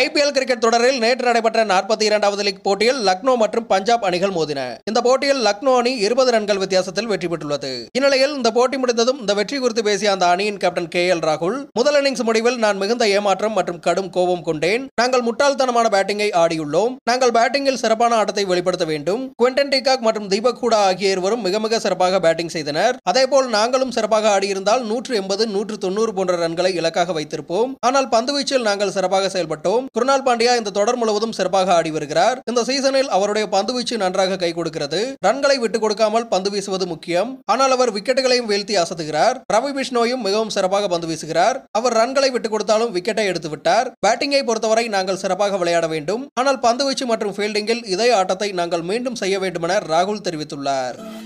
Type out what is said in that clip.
IPL cricket தொடரில் நேற்று நடைபெற்ற நாற்பத்தி இரண்டாவது லீக் போட்டியில் லக்னோ மற்றும் பஞ்சாப் அணிகள் மோதின இந்த போட்டியில் லக்னோ அணி இருபது ரன்கள் வித்தியாசத்தில் வெற்றி பெற்றுள்ளது இந்நிலையில் இந்த போட்டி முடிந்ததும் இந்த வெற்றி குறித்து பேசிய அந்த அணியின் கேப்டன் கே எல் ராகுல் முதல் இன்னிங்ஸ் முடிவில் நான் மிகுந்த ஏமாற்றம் மற்றும் கடும் கோபம் கொண்டேன் நாங்கள் முட்டாள்தனமான பேட்டிங்கை ஆடியுள்ளோம் நாங்கள் பேட்டிங்கில் சிறப்பான ஆட்டத்தை வெளிப்படுத்த வேண்டும் குவெண்டன் டிகாக் மற்றும் தீபக் ஹூடா ஆகிய இருவரும் மிக மிக சிறப்பாக பேட்டிங் செய்தனர் அதேபோல் நாங்களும் சிறப்பாக ஆடியிருந்தால் நூற்று எண்பது நூற்று தொண்ணூறு போன்ற ரன்களை இலக்காக வைத்திருப்போம் ஆனால் பந்துவீச்சில் நாங்கள் சிறப்பாக செயல்பட்டோம் இருந்தாலும் குருணால் பாண்டியா இந்த தொடர் முழுவதும் சிறப்பாக ஆடி வருகிறார் இந்த சீசனில் அவருடைய பந்துவீச்சு நன்றாக கை கொடுக்கிறது ரன்களை விட்டுக் கொடுக்காமல் பந்து வீசுவது முக்கியம் ஆனால் அவர் விக்கெட்டுகளையும் வீழ்த்தி அசத்துகிறார் ரவி பிஷ்ணோயும் மிகவும் சிறப்பாக பந்து வீசுகிறார் அவர் ரன்களை விட்டுக் கொடுத்தாலும் விக்கெட்டை எடுத்து விட்டார் பேட்டிங்கை பொறுத்தவரை நாங்கள் சிறப்பாக விளையாட வேண்டும் ஆனால் பந்துவீச்சு மற்றும் ஃபீல்டிங்கில் இதே ஆட்டத்தை நாங்கள் மீண்டும் செய்ய வேண்டுமென ராகுல் தெரிவித்துள்ளார்